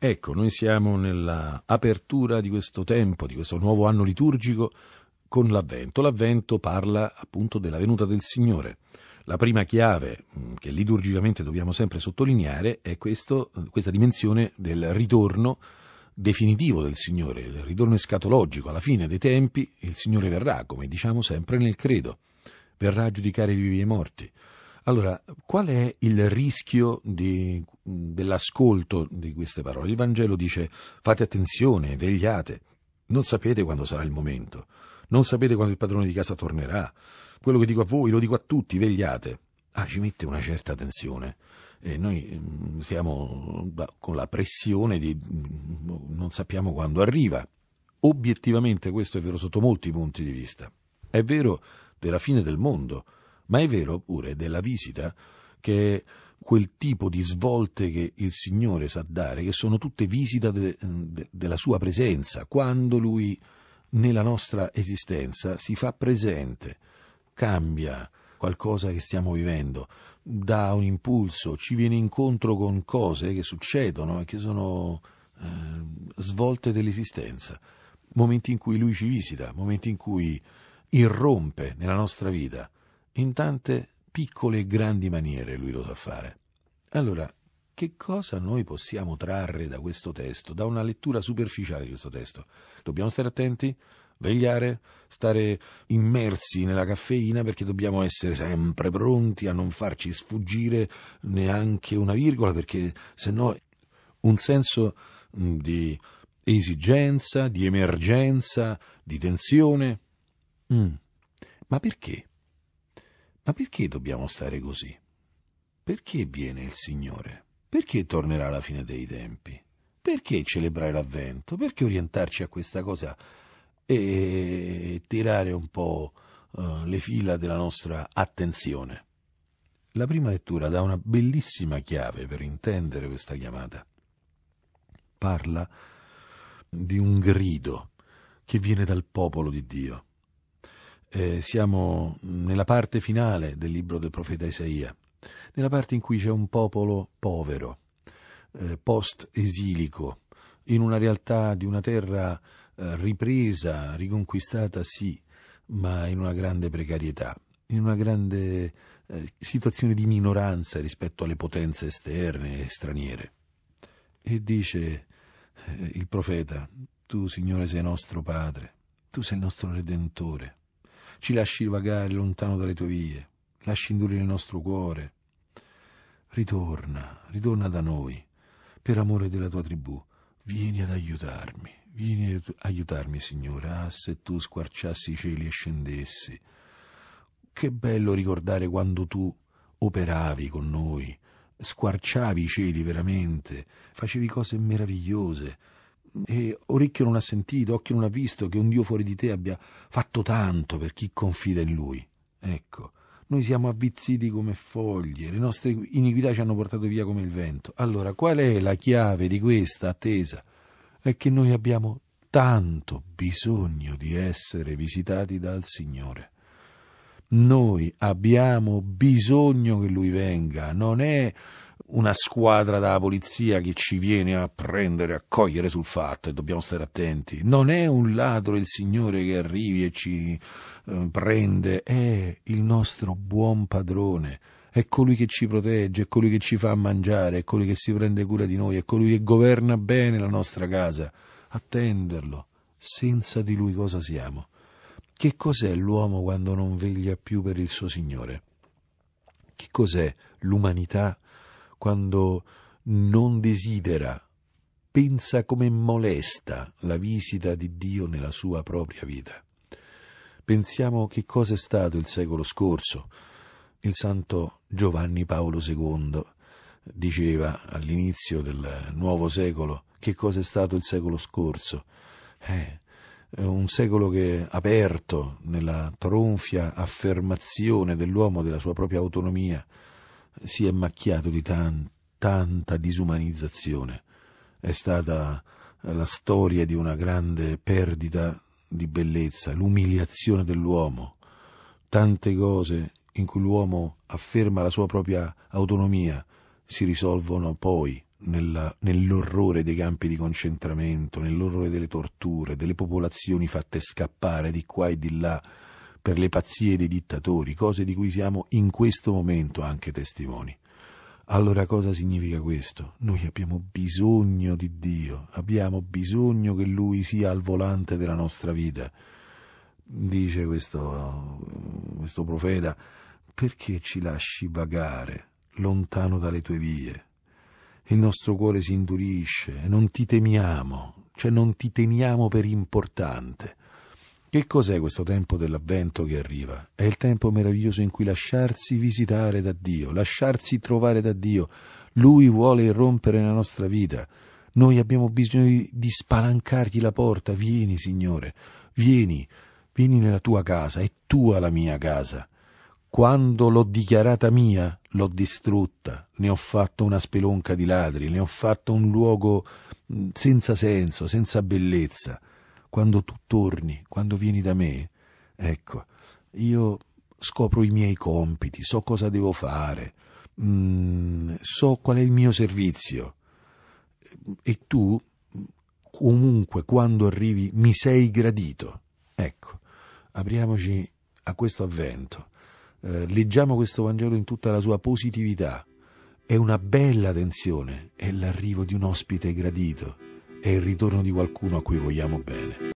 Ecco, noi siamo nell'apertura di questo tempo, di questo nuovo anno liturgico con l'Avvento. L'Avvento parla appunto della venuta del Signore. La prima chiave mm, che liturgicamente dobbiamo sempre sottolineare è questo, questa dimensione del ritorno definitivo del Signore, il ritorno escatologico. Alla fine dei tempi il Signore verrà, come diciamo sempre nel credo, verrà a giudicare i vivi e i morti. Allora, qual è il rischio di, dell'ascolto di queste parole? Il Vangelo dice fate attenzione, vegliate, non sapete quando sarà il momento, non sapete quando il padrone di casa tornerà. Quello che dico a voi lo dico a tutti, vegliate. Ah, ci mette una certa tensione. E noi mm, siamo con la pressione di mm, non sappiamo quando arriva. Obiettivamente questo è vero sotto molti punti di vista. È vero della fine del mondo, ma è vero pure della visita che è quel tipo di svolte che il Signore sa dare, che sono tutte visita de, de, della sua presenza, quando Lui nella nostra esistenza si fa presente, cambia qualcosa che stiamo vivendo, dà un impulso, ci viene incontro con cose che succedono e che sono eh, svolte dell'esistenza, momenti in cui Lui ci visita, momenti in cui irrompe nella nostra vita in tante piccole e grandi maniere lui lo sa fare. Allora, che cosa noi possiamo trarre da questo testo, da una lettura superficiale di questo testo? Dobbiamo stare attenti, vegliare, stare immersi nella caffeina perché dobbiamo essere sempre pronti a non farci sfuggire neanche una virgola perché se no un senso mm, di esigenza, di emergenza, di tensione. Mm. Ma perché? Ma perché dobbiamo stare così? Perché viene il Signore? Perché tornerà la fine dei tempi? Perché celebrare l'avvento? Perché orientarci a questa cosa e tirare un po' eh, le fila della nostra attenzione? La prima lettura dà una bellissima chiave per intendere questa chiamata. Parla di un grido che viene dal popolo di Dio eh, siamo nella parte finale del libro del profeta Isaia, nella parte in cui c'è un popolo povero, eh, post-esilico, in una realtà di una terra eh, ripresa, riconquistata sì, ma in una grande precarietà, in una grande eh, situazione di minoranza rispetto alle potenze esterne e straniere. E dice eh, il profeta, tu Signore sei nostro Padre, tu sei il nostro Redentore, ci lasci vagare lontano dalle tue vie, lasci indurire il nostro cuore. Ritorna, ritorna da noi, per amore della tua tribù, vieni ad aiutarmi, vieni ad aiutarmi, Signore. Ah, se tu squarciassi i cieli e scendessi. Che bello ricordare quando tu operavi con noi, squarciavi i cieli veramente, facevi cose meravigliose e orecchio non ha sentito, occhio non ha visto che un Dio fuori di te abbia fatto tanto per chi confida in lui. Ecco, noi siamo avvizziti come foglie, le nostre iniquità ci hanno portato via come il vento. Allora, qual è la chiave di questa attesa? È che noi abbiamo tanto bisogno di essere visitati dal Signore. Noi abbiamo bisogno che Lui venga, non è una squadra dalla polizia che ci viene a prendere, a cogliere sul fatto e dobbiamo stare attenti. Non è un ladro il Signore che arrivi e ci eh, prende, è il nostro buon padrone. È colui che ci protegge, è colui che ci fa mangiare, è colui che si prende cura di noi, è colui che governa bene la nostra casa. Attenderlo. Senza di lui cosa siamo? Che cos'è l'uomo quando non veglia più per il suo Signore? Che cos'è l'umanità quando non desidera, pensa come molesta la visita di Dio nella sua propria vita. Pensiamo che cosa è stato il secolo scorso. Il santo Giovanni Paolo II diceva all'inizio del nuovo secolo che cosa è stato il secolo scorso. Eh, un secolo che aperto nella tronfia affermazione dell'uomo della sua propria autonomia, si è macchiato di tan, tanta disumanizzazione. È stata la storia di una grande perdita di bellezza, l'umiliazione dell'uomo, tante cose in cui l'uomo afferma la sua propria autonomia si risolvono poi nella, nell'orrore dei campi di concentramento, nell'orrore delle torture, delle popolazioni fatte scappare di qua e di là, per le pazzie dei dittatori, cose di cui siamo in questo momento anche testimoni. Allora cosa significa questo? Noi abbiamo bisogno di Dio, abbiamo bisogno che Lui sia al volante della nostra vita. Dice questo, questo profeta, perché ci lasci vagare lontano dalle tue vie? Il nostro cuore si indurisce, non ti temiamo, cioè non ti teniamo per importante. Che cos'è questo tempo dell'avvento che arriva? È il tempo meraviglioso in cui lasciarsi visitare da Dio, lasciarsi trovare da Dio. Lui vuole irrompere la nostra vita. Noi abbiamo bisogno di spalancargli la porta. Vieni, Signore, vieni, vieni nella tua casa, è tua la mia casa. Quando l'ho dichiarata mia, l'ho distrutta, ne ho fatto una spelonca di ladri, ne ho fatto un luogo senza senso, senza bellezza quando tu torni, quando vieni da me, ecco, io scopro i miei compiti, so cosa devo fare, mm, so qual è il mio servizio. E tu, comunque, quando arrivi, mi sei gradito. Ecco, apriamoci a questo avvento. Eh, leggiamo questo Vangelo in tutta la sua positività. È una bella tensione, è l'arrivo di un ospite gradito è il ritorno di qualcuno a cui vogliamo bene.